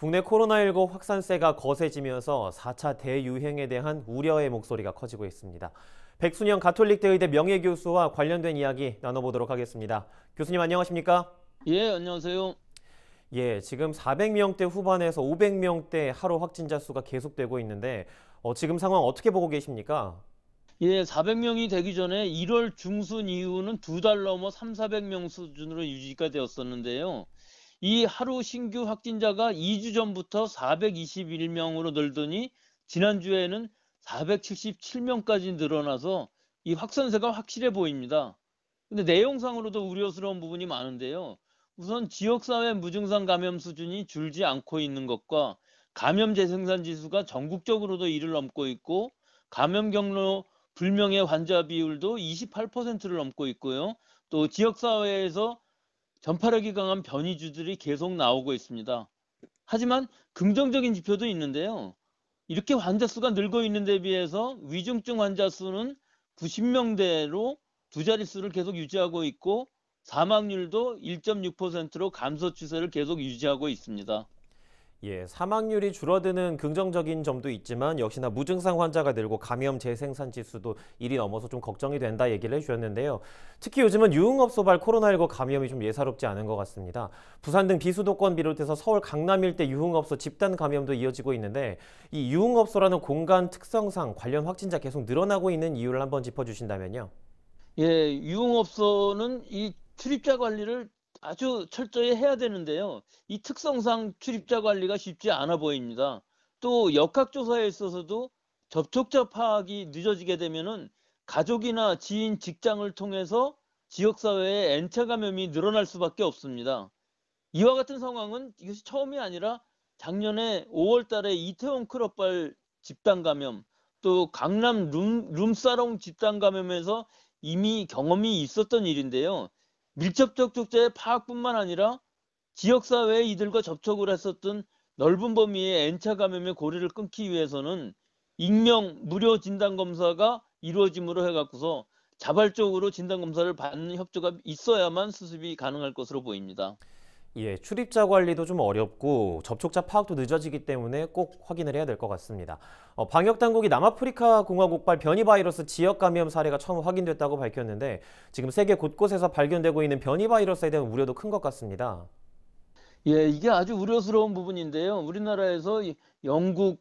국내 코로나19 확산세가 거세지면서 4차 대유행에 대한 우려의 목소리가 커지고 있습니다. 백순영 가톨릭대의대 명예교수와 관련된 이야기 나눠보도록 하겠습니다. 교수님 안녕하십니까? 예, 안녕하세요. 예, 지금 400명대 후반에서 500명대 하루 확진자 수가 계속되고 있는데 어, 지금 상황 어떻게 보고 계십니까? 예, 400명이 되기 전에 1월 중순 이후는 두 달 넘어 3, 400명 수준으로 유지가 되었었는데요. 이 하루 신규 확진자가 2주 전부터 421명으로 늘더니 지난주에는 477명까지 늘어나서 이 확산세가 확실해 보입니다. 근데 내용상으로도 우려스러운 부분이 많은데요. 우선 지역사회 무증상 감염 수준이 줄지 않고 있는 것과 감염 재생산 지수가 전국적으로도 이를 넘고 있고 감염 경로 불명의 환자 비율도 28%를 넘고 있고요. 또 지역사회에서 전파력이 강한 변이주들이 계속 나오고 있습니다. 하지만 긍정적인 지표도 있는데요. 이렇게 환자 수가 늘고 있는 데 비해서 위중증 환자 수는 90명대로 두 자릿수를 계속 유지하고 있고 사망률도 1.6%로 감소 추세를 계속 유지하고 있습니다. 예, 사망률이 줄어드는 긍정적인 점도 있지만 역시나 무증상 환자가 늘고 감염 재생산 지수도 1이 넘어서 좀 걱정이 된다 얘기를 해주셨는데요. 특히 요즘은 유흥업 소발 코로나19 감염이 좀 예사롭지 않은 것 같습니다. 부산 등 비수도권 비롯해서 서울 강남 일대 유흥업소 집단 감염도 이어지고 있는데 이 유흥업소라는 공간 특성상 관련 확진자 계속 늘어나고 있는 이유를 한번 짚어주신다면요. 예, 유흥업소는 이 출입자 관리를 아주 철저히 해야 되는데요. 이 특성상 출입자 관리가 쉽지 않아 보입니다. 또 역학조사에 있어서도 접촉자 파악이 늦어지게 되면은 가족이나 지인 직장을 통해서 지역사회에 N차 감염이 늘어날 수밖에 없습니다. 이와 같은 상황은 이것이 처음이 아니라 작년에 5월 달에 이태원 크럽발 집단 감염, 또 강남 룸, 룸사롱 집단 감염에서 이미 경험이 있었던 일인데요. 밀접접촉자의 파악뿐만 아니라 지역사회의 이들과 접촉을 했었던 넓은 범위의 N차 감염의 고리를 끊기 위해서는 익명 무료 진단검사가 이루어짐으로 해갖고서 자발적으로 진단검사를 받는 협조가 있어야만 수습이 가능할 것으로 보입니다. 예, 출입자 관리도 좀 어렵고 접촉자 파악도 늦어지기 때문에 꼭 확인을 해야 될 것 같습니다. 어, 방역당국이 남아프리카 공화국발 변이 바이러스 지역 감염 사례가 처음 확인됐다고 밝혔는데 지금 세계 곳곳에서 발견되고 있는 변이 바이러스에 대한 우려도 큰 것 같습니다. 예, 이게 아주 우려스러운 부분인데요. 우리나라에서 영국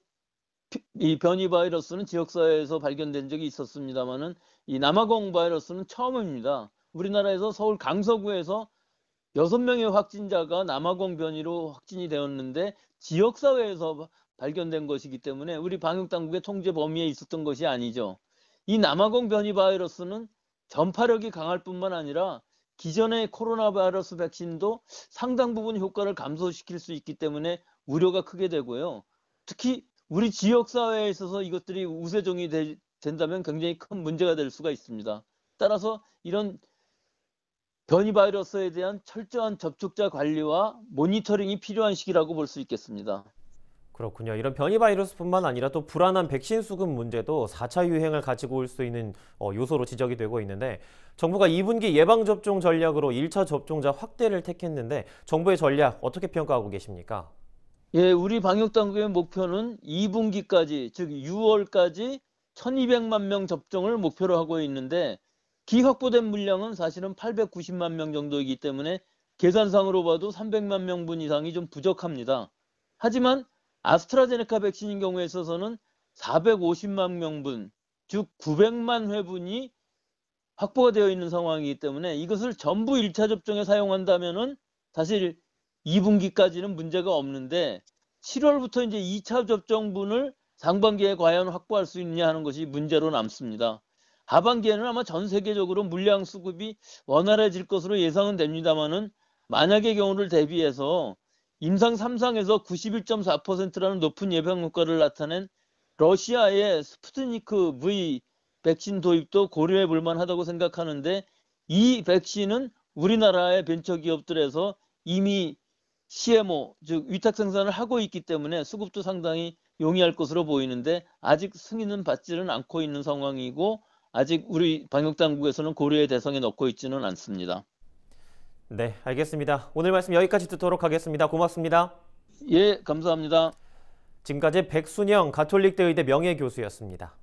이 변이 바이러스는 지역사회에서 발견된 적이 있었습니다만은 이 남아공 바이러스는 처음입니다. 우리나라에서 서울 강서구에서 여섯 명의 확진자가 남아공 변이로 확진이 되었는데 지역사회에서 발견된 것이기 때문에 우리 방역당국의 통제 범위에 있었던 것이 아니죠. 이 남아공 변이 바이러스는 전파력이 강할 뿐만 아니라 기존의 코로나 바이러스 백신도 상당 부분 효과를 감소시킬 수 있기 때문에 우려가 크게 되고요. 특히 우리 지역사회에 있어서 이것들이 우세종이 된다면 굉장히 큰 문제가 될 수가 있습니다. 따라서 이런 변이 바이러스에 대한 철저한 접촉자 관리와 모니터링이 필요한 시기라고 볼 수 있겠습니다. 그렇군요. 이런 변이 바이러스뿐만 아니라 또 불안한 백신 수급 문제도 4차 유행을 가지고 올 수 있는 어, 요소로 지적이 되고 있는데 정부가 2분기 예방접종 전략으로 1차 접종자 확대를 택했는데 정부의 전략 어떻게 평가하고 계십니까? 예, 우리 방역당국의 목표는 2분기까지, 즉 6월까지 1200만 명 접종을 목표로 하고 있는데 기확보된 물량은 사실은 890만 명 정도이기 때문에 계산상으로 봐도 300만 명분 이상이 좀 부족합니다. 하지만 아스트라제네카 백신인 경우에 있어서는 450만 명분, 즉 900만 회분이 확보가 되어 있는 상황이기 때문에 이것을 전부 1차 접종에 사용한다면은 사실 2분기까지는 문제가 없는데 7월부터 이제 2차 접종분을 상반기에 과연 확보할 수 있냐 하는 것이 문제로 남습니다. 하반기에는 아마 전 세계적으로 물량 수급이 원활해질 것으로 예상은 됩니다만은 만약의 경우를 대비해서 임상 3상에서 91.4%라는 높은 예방 효과를 나타낸 러시아의 스푸트니크 V 백신 도입도 고려해 볼 만하다고 생각하는데 이 백신은 우리나라의 벤처기업들에서 이미 CMO 즉 위탁 생산을 하고 있기 때문에 수급도 상당히 용이할 것으로 보이는데 아직 승인은 받지는 않고 있는 상황이고 아직 우리 방역당국에서는 고려의 대상에 넣고 있지는 않습니다. 네, 알겠습니다. 오늘 말씀 여기까지 듣도록 하겠습니다. 고맙습니다. 예, 감사합니다. 지금까지 백순영 가톨릭대의대 명예교수였습니다.